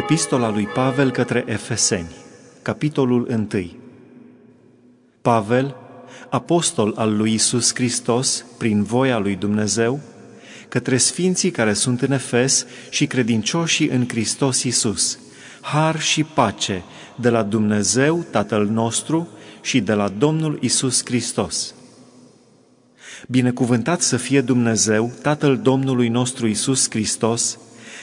Epistola lui Pavel către Efeseni, capitolul 1. Pavel, apostol al lui Isus Hristos, prin voia lui Dumnezeu, către sfinții care sunt în Efes și credincioșii în Hristos Isus, har și pace de la Dumnezeu Tatăl nostru și de la Domnul Isus Hristos. Binecuvântat să fie Dumnezeu, Tatăl Domnului nostru Isus Hristos,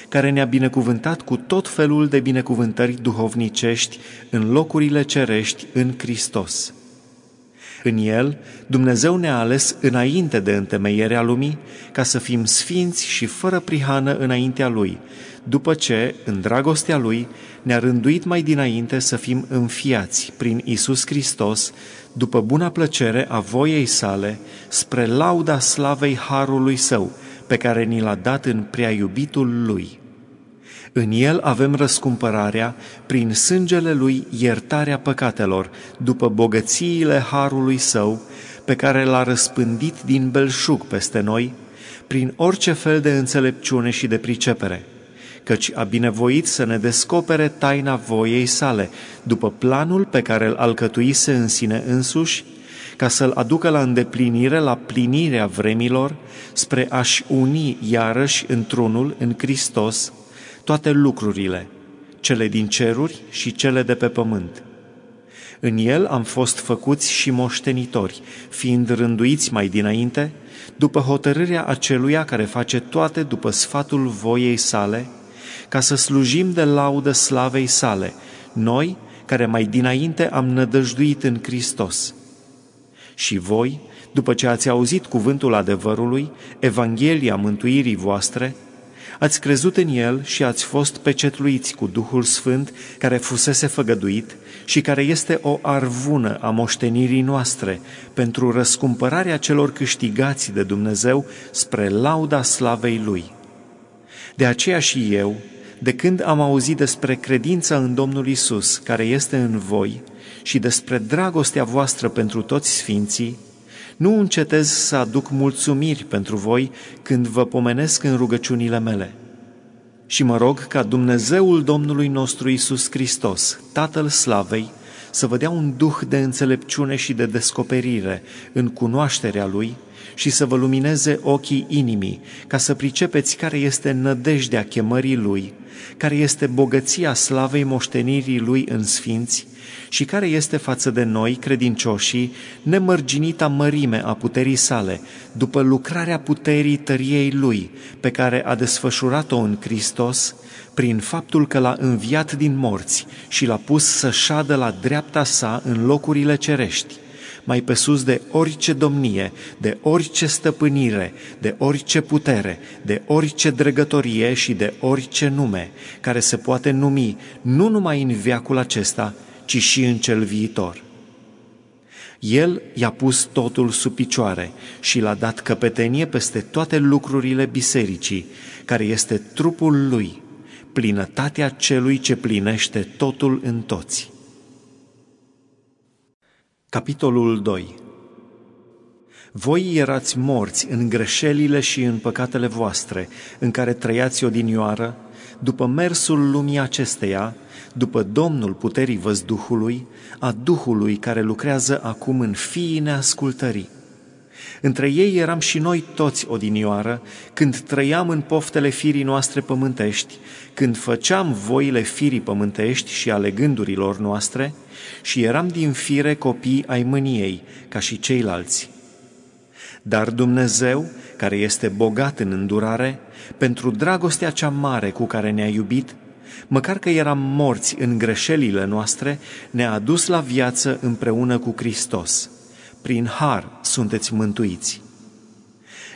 care ne-a binecuvântat cu tot felul de binecuvântări duhovnicești în locurile cerești în Hristos. În El, Dumnezeu ne-a ales înainte de întemeierea lumii, ca să fim sfinți și fără prihană înaintea Lui, după ce, în dragostea Lui, ne-a rânduit mai dinainte să fim înfiați prin Isus Hristos, după buna plăcere a voiei sale, spre lauda slavei Harului Său, pe care ni l-a dat în prea iubitul Lui. În El avem răscumpărarea, prin sângele Lui iertarea păcatelor, după bogățiile Harului Său, pe care l-a răspândit din belșug peste noi, prin orice fel de înțelepciune și de pricepere, căci a binevoit să ne descopere taina voiei sale, după planul pe care îl alcătuise în sine însuși, ca să-l aducă la îndeplinire, la plinirea vremilor, spre a-și uni iarăși într-unul, în Hristos, toate lucrurile, cele din ceruri și cele de pe pământ. În el am fost făcuți și moștenitori, fiind rânduiți mai dinainte, după hotărârea aceluia care face toate după sfatul voiei sale, ca să slujim de laudă slavei sale, noi care mai dinainte am nădăjduit în Hristos. Și voi, după ce ați auzit cuvântul adevărului, Evanghelia mântuirii voastre, ați crezut în el și ați fost pecetluiți cu Duhul Sfânt care fusese făgăduit și care este o arvună a moștenirii noastre pentru răscumpărarea celor câștigați de Dumnezeu spre lauda slavei Lui. De aceea și eu, de când am auzit despre credința în Domnul Isus care este în voi, și despre dragostea voastră pentru toți sfinții, nu încetez să aduc mulțumiri pentru voi când vă pomenesc în rugăciunile mele. Și mă rog ca Dumnezeul Domnului nostru Isus Hristos, Tatăl Slavei, să vă dea un duh de înțelepciune și de descoperire în cunoașterea Lui și să vă lumineze ochii inimii, ca să pricepeți care este nădejdea chemării Lui care este bogăția slavei moștenirii lui în sfinți și care este față de noi, credincioșii, nemărginita mărime a puterii sale, după lucrarea puterii tăriei lui, pe care a desfășurat-o în Hristos, prin faptul că l-a înviat din morți și l-a pus să șadă la dreapta sa în locurile cerești mai pe sus de orice domnie, de orice stăpânire, de orice putere, de orice dregătorie și de orice nume, care se poate numi nu numai în viacul acesta, ci și în cel viitor. El i-a pus totul sub picioare și l-a dat căpetenie peste toate lucrurile bisericii, care este trupul lui, plinătatea celui ce plinește totul în toți. Capitolul 2 Voi erați morți în greșelile și în păcatele voastre, în care trăiați odinioară, după mersul lumii acesteia, după Domnul puterii văzduhului, a Duhului care lucrează acum în fiii neascultării. Între ei eram și noi toți odinioară, când trăiam în poftele firii noastre pământești, când făceam voile firii pământești și ale gândurilor noastre, și eram din fire copii ai mâniei, ca și ceilalți. Dar Dumnezeu, care este bogat în îndurare, pentru dragostea cea mare cu care ne-a iubit, măcar că eram morți în greșelile noastre, ne-a adus la viață împreună cu Hristos prin har sunteți mântuiți.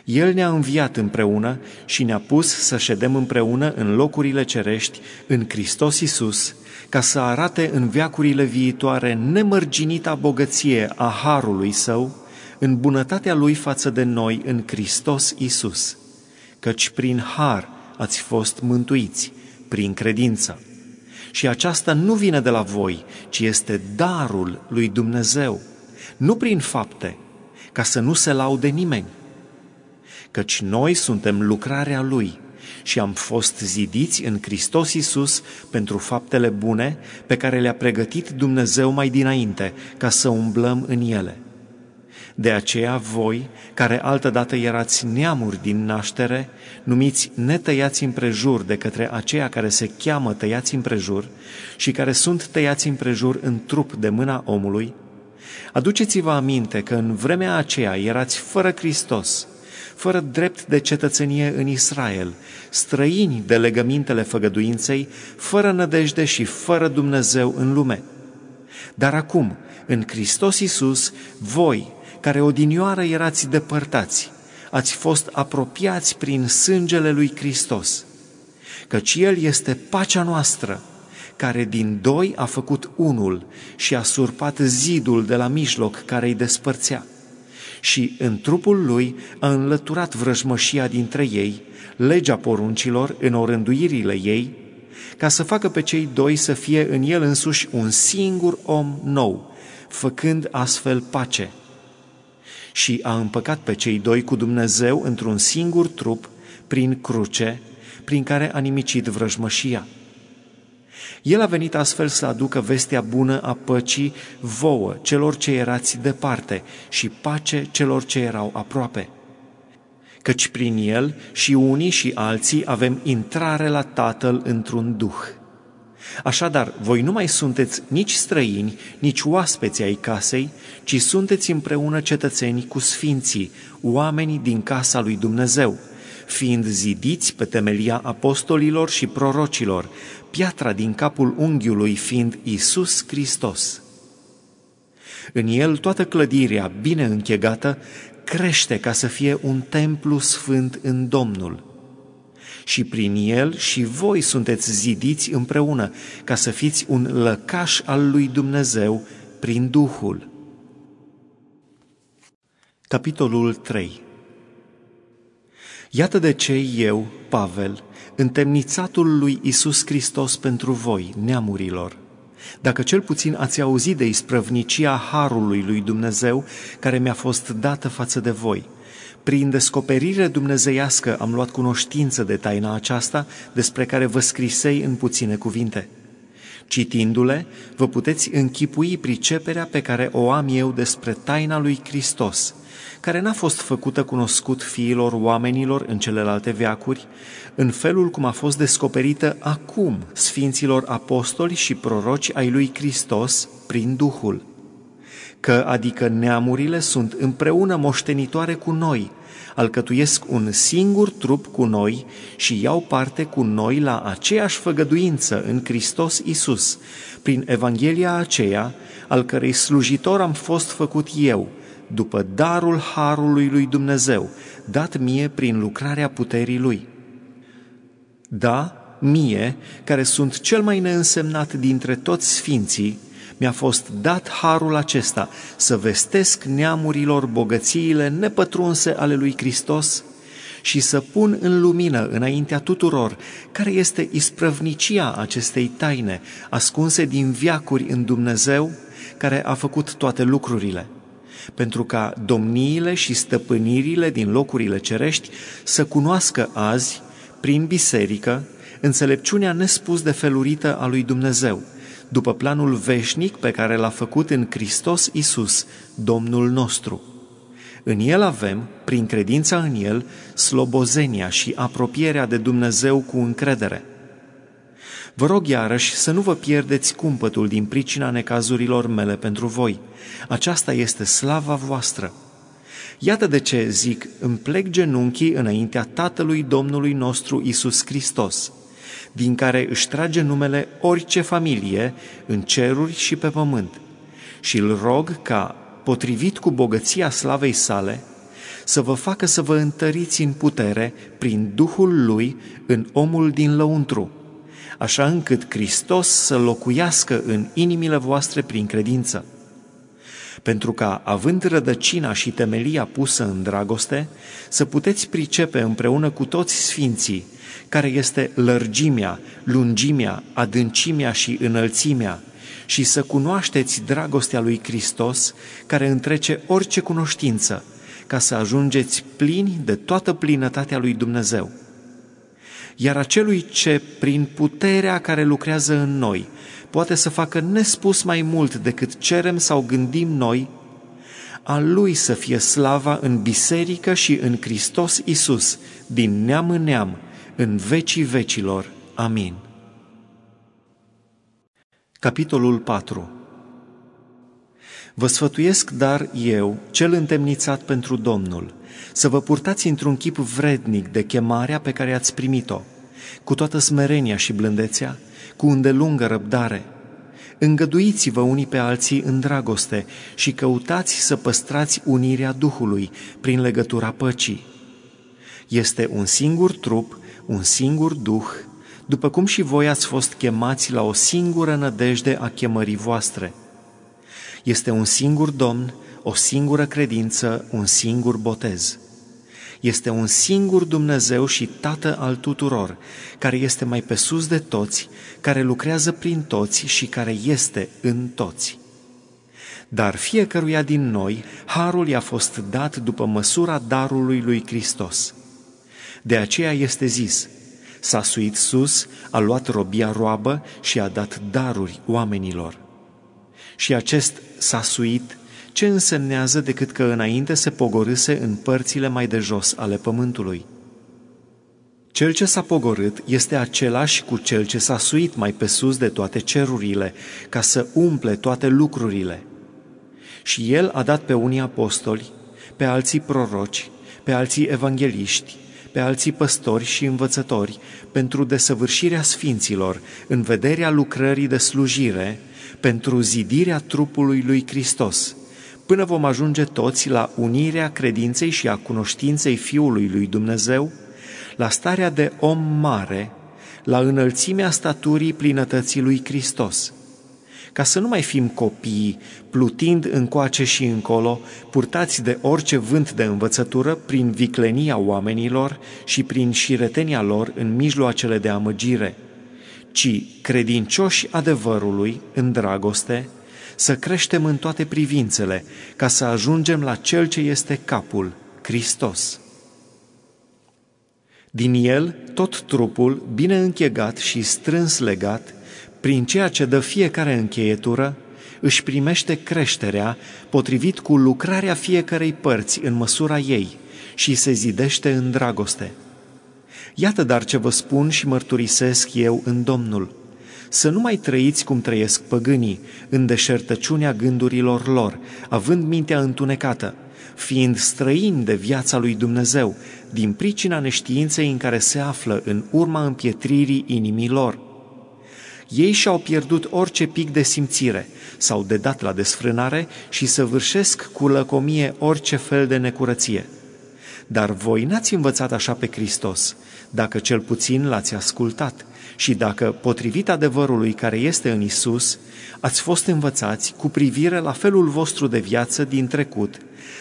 El ne-a înviat împreună și ne-a pus să ședem împreună în locurile cerești, în Hristos Isus, ca să arate în veacurile viitoare nemărginita bogăție a harului său, în bunătatea lui față de noi în Hristos Isus, căci prin har ați fost mântuiți, prin credință. Și aceasta nu vine de la voi, ci este darul lui Dumnezeu nu prin fapte, ca să nu se laude nimeni, căci noi suntem lucrarea Lui și am fost zidiți în Hristos Iisus pentru faptele bune pe care le-a pregătit Dumnezeu mai dinainte, ca să umblăm în ele. De aceea voi, care altădată erați neamuri din naștere, numiți netăiați împrejur de către aceia care se cheamă tăiați împrejur și care sunt tăiați împrejur în trup de mâna omului, Aduceți-vă aminte că în vremea aceea erați fără Hristos, fără drept de cetățenie în Israel, străini de legămintele făgăduinței, fără nădejde și fără Dumnezeu în lume. Dar acum, în Hristos Iisus, voi, care odinioară erați depărtați, ați fost apropiați prin sângele lui Hristos, căci El este pacea noastră, care din doi a făcut unul și a surpat zidul de la mijloc care îi despărțea. Și în trupul lui a înlăturat vrăjmășia dintre ei, legea poruncilor în orânduirile ei, ca să facă pe cei doi să fie în el însuși un singur om nou, făcând astfel pace. Și a împăcat pe cei doi cu Dumnezeu într-un singur trup, prin cruce, prin care a nimicit vrăjmășia. El a venit astfel să aducă vestea bună a păcii vouă celor ce erați departe și pace celor ce erau aproape. Căci prin El și unii și alții avem intrare la Tatăl într-un duh. Așadar, voi nu mai sunteți nici străini, nici oaspeți ai casei, ci sunteți împreună cetățenii cu sfinții, oamenii din casa lui Dumnezeu, fiind zidiți pe temelia apostolilor și prorocilor, piatra din capul unghiului fiind Isus Hristos. În el toată clădirea, bine închegată, crește ca să fie un templu sfânt în Domnul. Și prin el și voi sunteți zidiți împreună, ca să fiți un lăcaș al lui Dumnezeu prin Duhul. Capitolul 3 Iată de ce eu, Pavel, întemnițatul lui Isus Hristos pentru voi, neamurilor, dacă cel puțin ați auzit de isprăvnicia harului lui Dumnezeu care mi-a fost dată față de voi, prin descoperire dumnezeiască am luat cunoștință de taina aceasta despre care vă scrisei în puține cuvinte – Citindu-le, vă puteți închipui priceperea pe care o am eu despre taina lui Hristos, care n-a fost făcută cunoscut fiilor oamenilor în celelalte veacuri, în felul cum a fost descoperită acum sfinților apostoli și proroci ai lui Hristos prin Duhul. Că adică neamurile sunt împreună moștenitoare cu noi – alcătuiesc un singur trup cu noi și iau parte cu noi la aceeași făgăduință în Hristos Isus, prin Evanghelia aceea, al cărei slujitor am fost făcut eu, după darul harului lui Dumnezeu, dat mie prin lucrarea puterii lui. Da, mie, care sunt cel mai neînsemnat dintre toți sfinții, mi-a fost dat harul acesta să vestesc neamurilor bogățiile nepătrunse ale lui Hristos și să pun în lumină înaintea tuturor care este isprăvnicia acestei taine, ascunse din viacuri în Dumnezeu, care a făcut toate lucrurile pentru ca domniile și stăpânirile din locurile cerești să cunoască azi, prin biserică, înțelepciunea nespus de felurită a lui Dumnezeu, după planul veșnic pe care l-a făcut în Hristos Isus, Domnul nostru. În El avem, prin credința în El, slobozenia și apropierea de Dumnezeu cu încredere. Vă rog iarăși să nu vă pierdeți cumpătul din pricina necazurilor mele pentru voi. Aceasta este slava voastră. Iată de ce zic, îmi plec genunchii înaintea Tatălui Domnului nostru Isus Hristos – din care își trage numele orice familie în ceruri și pe pământ. Și îl rog ca, potrivit cu bogăția slavei sale, să vă facă să vă întăriți în putere prin Duhul Lui în omul din lăuntru, așa încât Hristos să locuiască în inimile voastre prin credință. Pentru ca, având rădăcina și temelia pusă în dragoste, să puteți pricepe împreună cu toți sfinții care este lărgimea, lungimea, adâncimea și înălțimea, și să cunoașteți dragostea lui Hristos, care întrece orice cunoștință, ca să ajungeți plini de toată plinătatea lui Dumnezeu. Iar acelui ce, prin puterea care lucrează în noi, poate să facă nespus mai mult decât cerem sau gândim noi, a Lui să fie slava în biserică și în Hristos Isus, din neam în neam, în vecii vecilor. Amin. Capitolul 4 Vă sfătuiesc, dar eu, cel întemnițat pentru Domnul, să vă purtați într-un chip vrednic de chemarea pe care ați primit-o, cu toată smerenia și blândețea, cu îndelungă răbdare. Îngăduiți-vă unii pe alții în dragoste și căutați să păstrați unirea Duhului prin legătura păcii. Este un singur trup un singur Duh, după cum și voi ați fost chemați la o singură nădejde a chemării voastre. Este un singur Domn, o singură credință, un singur botez. Este un singur Dumnezeu și Tată al tuturor, care este mai pe sus de toți, care lucrează prin toți și care este în toți dar fiecăruia din noi harul i-a fost dat după măsura darului lui Hristos. De aceea este zis, s-a suit sus, a luat robia roabă și a dat daruri oamenilor. Și acest s-a suit ce însemnează decât că înainte se pogorâse în părțile mai de jos ale pământului. Cel ce s-a pogorât este același cu cel ce s-a suit mai pe sus de toate cerurile, ca să umple toate lucrurile. Și el a dat pe unii apostoli, pe alții proroci, pe alții evangeliști, pe alții păstori și învățători pentru desăvârșirea sfinților în vederea lucrării de slujire, pentru zidirea trupului lui Hristos, până vom ajunge toți la unirea credinței și a cunoștinței Fiului lui Dumnezeu, la starea de om mare, la înălțimea staturii plinătății lui Hristos – ca să nu mai fim copii, plutind încoace și încolo, purtați de orice vânt de învățătură prin viclenia oamenilor și prin șiretenia lor în mijloacele de amăgire, ci credincioși adevărului în dragoste, să creștem în toate privințele, ca să ajungem la Cel ce este capul, Hristos. Din el, tot trupul, bine închegat și strâns legat, prin ceea ce dă fiecare încheietură, își primește creșterea potrivit cu lucrarea fiecarei părți în măsura ei și se zidește în dragoste. Iată dar ce vă spun și mărturisesc eu în Domnul. Să nu mai trăiți cum trăiesc păgânii, în deșertăciunea gândurilor lor, având mintea întunecată, fiind străini de viața lui Dumnezeu, din pricina neștiinței în care se află în urma împietririi inimii lor ei și-au pierdut orice pic de simțire, s-au dedat la desfrânare și săvârșesc cu lăcomie orice fel de necurăție. Dar voi n-ați învățat așa pe Hristos, dacă cel puțin l-ați ascultat și dacă, potrivit adevărului care este în Isus, ați fost învățați cu privire la felul vostru de viață din trecut,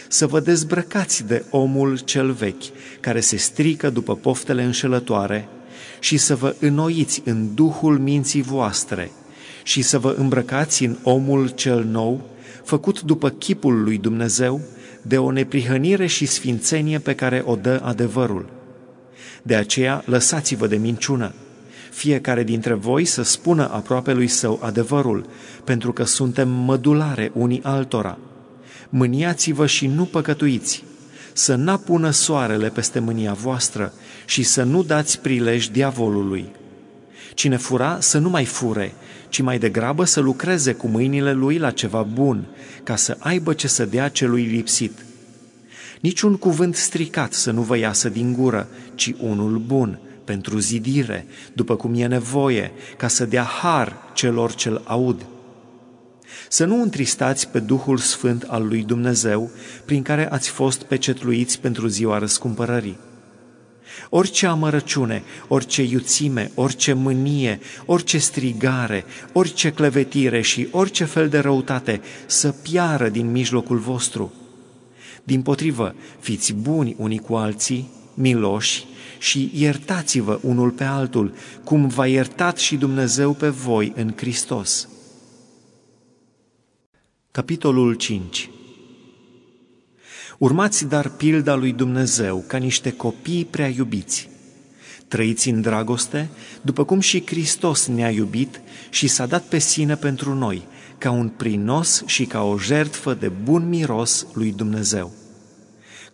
să vă dezbrăcați de omul cel vechi, care se strică după poftele înșelătoare, și să vă înnoiți în duhul minții voastre și să vă îmbrăcați în omul cel nou, făcut după chipul lui Dumnezeu, de o neprihănire și sfințenie pe care o dă adevărul. De aceea, lăsați-vă de minciună. Fiecare dintre voi să spună aproape lui său adevărul, pentru că suntem mădulare unii altora. Mâniați-vă și nu păcătuiți să n-apună soarele peste mânia voastră și să nu dați prilej diavolului. Cine fura să nu mai fure, ci mai degrabă să lucreze cu mâinile lui la ceva bun, ca să aibă ce să dea celui lipsit. Niciun cuvânt stricat să nu vă iasă din gură, ci unul bun, pentru zidire, după cum e nevoie, ca să dea har celor ce-l aud. Să nu întristați pe Duhul Sfânt al lui Dumnezeu, prin care ați fost pecetluiți pentru ziua răscumpărării. Orice amărăciune, orice iuțime, orice mânie, orice strigare, orice clevetire și orice fel de răutate să piară din mijlocul vostru. Din potrivă, fiți buni unii cu alții, miloși și iertați-vă unul pe altul, cum v-a iertat și Dumnezeu pe voi în Hristos. Capitolul 5 Urmați dar pilda lui Dumnezeu ca niște copii prea iubiți. Trăiți în dragoste, după cum și Hristos ne-a iubit și s-a dat pe sine pentru noi, ca un prinos și ca o jertfă de bun miros lui Dumnezeu.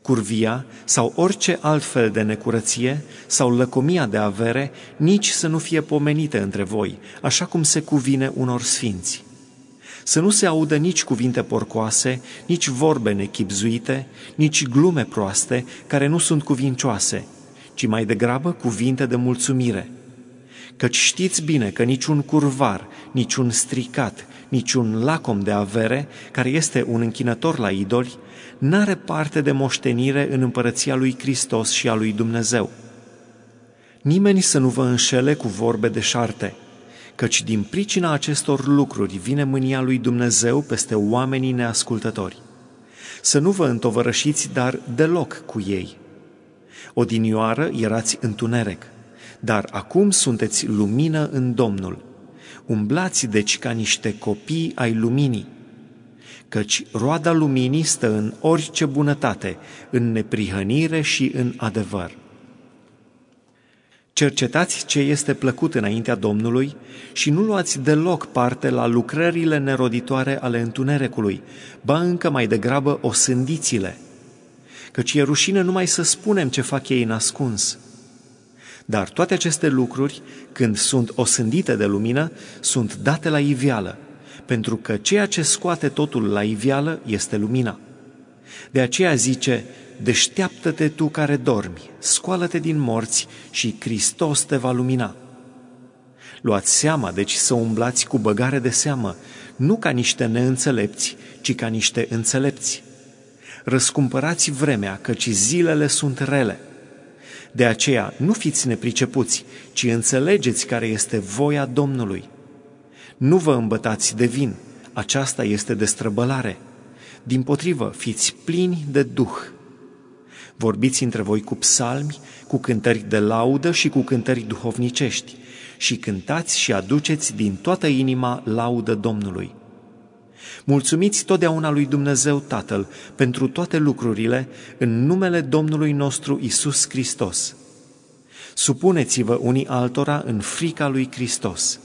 Curvia sau orice fel de necurăție sau lăcomia de avere nici să nu fie pomenite între voi, așa cum se cuvine unor sfinți să nu se audă nici cuvinte porcoase, nici vorbe nechipzuite, nici glume proaste care nu sunt cuvincioase, ci mai degrabă cuvinte de mulțumire. Căci știți bine că niciun curvar, niciun stricat, niciun lacom de avere, care este un închinător la idoli, n-are parte de moștenire în împărăția lui Hristos și a lui Dumnezeu. Nimeni să nu vă înșele cu vorbe de șarte – căci din pricina acestor lucruri vine mânia lui Dumnezeu peste oamenii neascultători. Să nu vă întovărășiți, dar deloc cu ei. Odinioară erați întuneric, dar acum sunteți lumină în Domnul. Umblați deci ca niște copii ai luminii, căci roada luminii stă în orice bunătate, în neprihănire și în adevăr. Cercetați ce este plăcut înaintea Domnului și nu luați deloc parte la lucrările neroditoare ale întunericului, ba încă mai degrabă o sândiți căci e rușine numai să spunem ce fac ei nascuns. Dar toate aceste lucruri, când sunt osândite de lumină, sunt date la ivială, pentru că ceea ce scoate totul la ivială este lumina. De aceea zice, Deșteaptă-te tu care dormi, scoală-te din morți și Hristos te va lumina. Luați seama, deci, să umblați cu băgare de seamă, nu ca niște neînțelepți, ci ca niște înțelepți. Răscumpărați vremea, căci zilele sunt rele. De aceea, nu fiți nepricepuți, ci înțelegeți care este voia Domnului. Nu vă îmbătați de vin, aceasta este destrăbălare. Din potrivă, fiți plini de Duh, Vorbiți între voi cu psalmi, cu cântări de laudă și cu cântări duhovnicești și cântați și aduceți din toată inima laudă Domnului. Mulțumiți totdeauna lui Dumnezeu Tatăl pentru toate lucrurile în numele Domnului nostru Isus Hristos. Supuneți-vă unii altora în frica lui Hristos.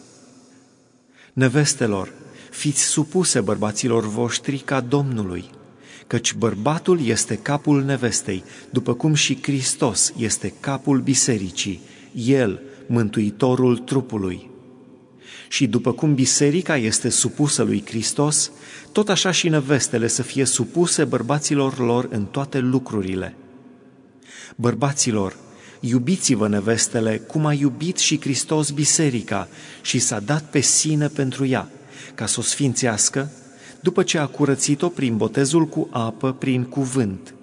Nevestelor, fiți supuse bărbaților voștri ca Domnului căci bărbatul este capul nevestei, după cum și Hristos este capul bisericii, El, mântuitorul trupului. Și după cum biserica este supusă lui Hristos, tot așa și nevestele să fie supuse bărbaților lor în toate lucrurile. Bărbaților, iubiți-vă nevestele cum a iubit și Hristos biserica și s-a dat pe sine pentru ea, ca să o sfințească, după ce a curățit-o prin botezul cu apă, prin cuvânt,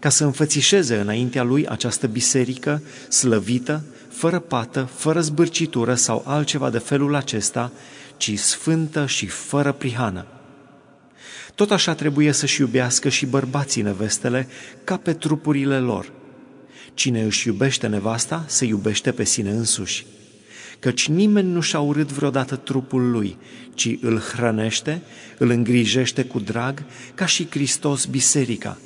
ca să înfățișeze înaintea lui această biserică slăvită, fără pată, fără zbârcitură sau altceva de felul acesta, ci sfântă și fără prihană. Tot așa trebuie să-și iubească și bărbații nevestele ca pe trupurile lor. Cine își iubește nevasta, se iubește pe sine însuși căci nimeni nu și-a urât vreodată trupul lui, ci îl hrănește, îl îngrijește cu drag, ca și Hristos biserica,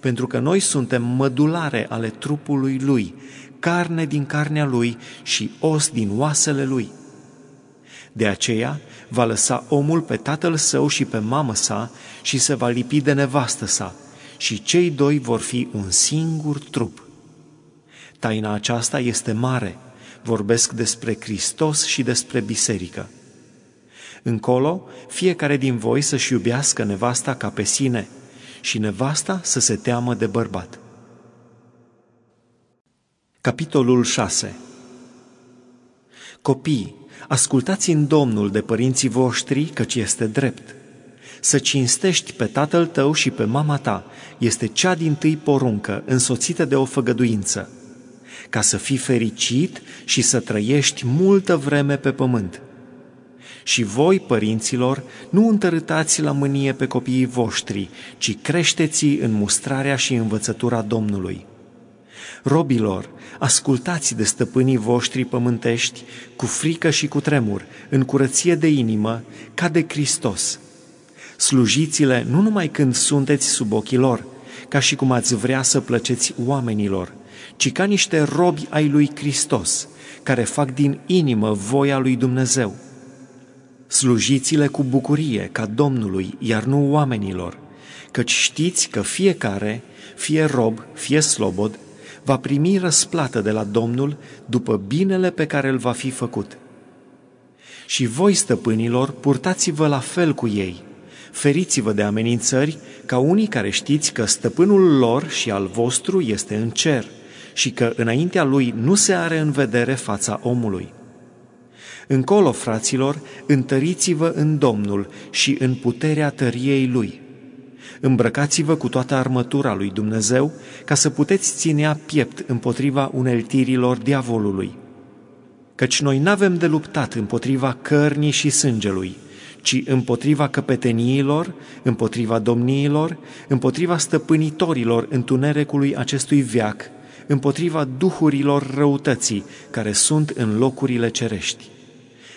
pentru că noi suntem mădulare ale trupului lui, carne din carnea lui și os din oasele lui. De aceea va lăsa omul pe tatăl său și pe mamă sa și se va lipi de nevastă sa, și cei doi vor fi un singur trup. Taina aceasta este mare – vorbesc despre Hristos și despre biserică. Încolo, fiecare din voi să-și iubească nevasta ca pe sine și nevasta să se teamă de bărbat. Capitolul 6 Copii, ascultați în Domnul de părinții voștri, căci este drept. Să cinstești pe tatăl tău și pe mama ta este cea din tâi poruncă, însoțită de o făgăduință – ca să fii fericit și să trăiești multă vreme pe pământ. Și voi, părinților, nu întărâtați la mânie pe copiii voștri, ci creșteți în mustrarea și învățătura Domnului. Robilor, ascultați de stăpânii voștri pământești cu frică și cu tremur, în curăție de inimă, ca de Hristos. Slujiți-le nu numai când sunteți sub ochii lor, ca și cum ați vrea să plăceți oamenilor, ci ca niște robi ai lui Hristos, care fac din inimă voia lui Dumnezeu. Slujiți-le cu bucurie ca Domnului, iar nu oamenilor, căci știți că fiecare, fie rob, fie slobod, va primi răsplată de la Domnul după binele pe care îl va fi făcut. Și voi, stăpânilor, purtați-vă la fel cu ei, feriți-vă de amenințări, ca unii care știți că stăpânul lor și al vostru este în cer – și că înaintea lui nu se are în vedere fața omului. Încolo, fraților, întăriți-vă în Domnul și în puterea tăriei lui. Îmbrăcați-vă cu toată armătura lui Dumnezeu, ca să puteți ținea piept împotriva uneltirilor diavolului. Căci noi n-avem de luptat împotriva cărnii și sângelui, ci împotriva căpeteniilor, împotriva domniilor, împotriva stăpânitorilor întunericului acestui viac împotriva duhurilor răutății care sunt în locurile cerești.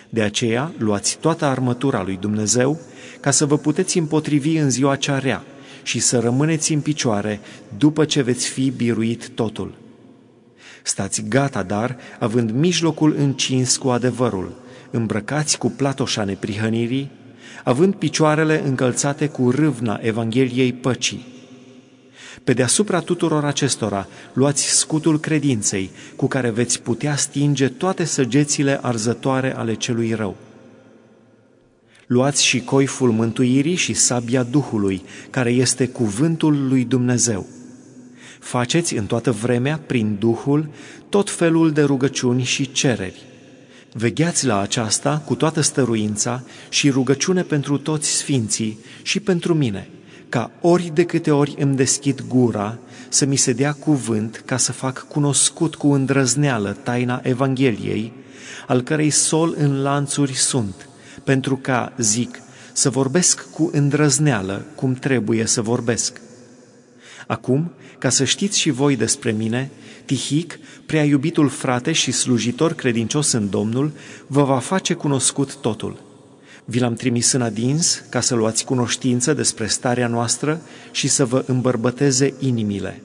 De aceea, luați toată armătura lui Dumnezeu ca să vă puteți împotrivi în ziua cea rea și să rămâneți în picioare după ce veți fi biruit totul. Stați gata, dar, având mijlocul încins cu adevărul, îmbrăcați cu platoșa neprihănirii, având picioarele încălțate cu râvna Evangheliei păcii, pe deasupra tuturor acestora, luați scutul credinței, cu care veți putea stinge toate săgețile arzătoare ale celui rău. Luați și coiful mântuirii și sabia Duhului, care este cuvântul lui Dumnezeu. Faceți în toată vremea, prin Duhul, tot felul de rugăciuni și cereri. Vegheați la aceasta cu toată stăruința și rugăciune pentru toți sfinții și pentru mine – ca ori de câte ori îmi deschid gura să mi se dea cuvânt ca să fac cunoscut cu îndrăzneală taina Evangheliei, al cărei sol în lanțuri sunt, pentru ca, zic, să vorbesc cu îndrăzneală cum trebuie să vorbesc. Acum, ca să știți și voi despre mine, Tihic, prea iubitul frate și slujitor credincios în Domnul, vă va face cunoscut totul. Vi l-am trimis în adins ca să luați cunoștință despre starea noastră și să vă îmbărbăteze inimile.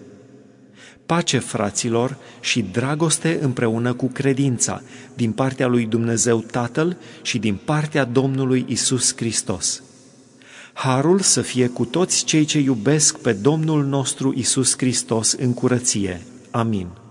Pace, fraților, și dragoste împreună cu credința, din partea lui Dumnezeu Tatăl și din partea Domnului Isus Hristos. Harul să fie cu toți cei ce iubesc pe Domnul nostru Isus Hristos în curăție. Amin.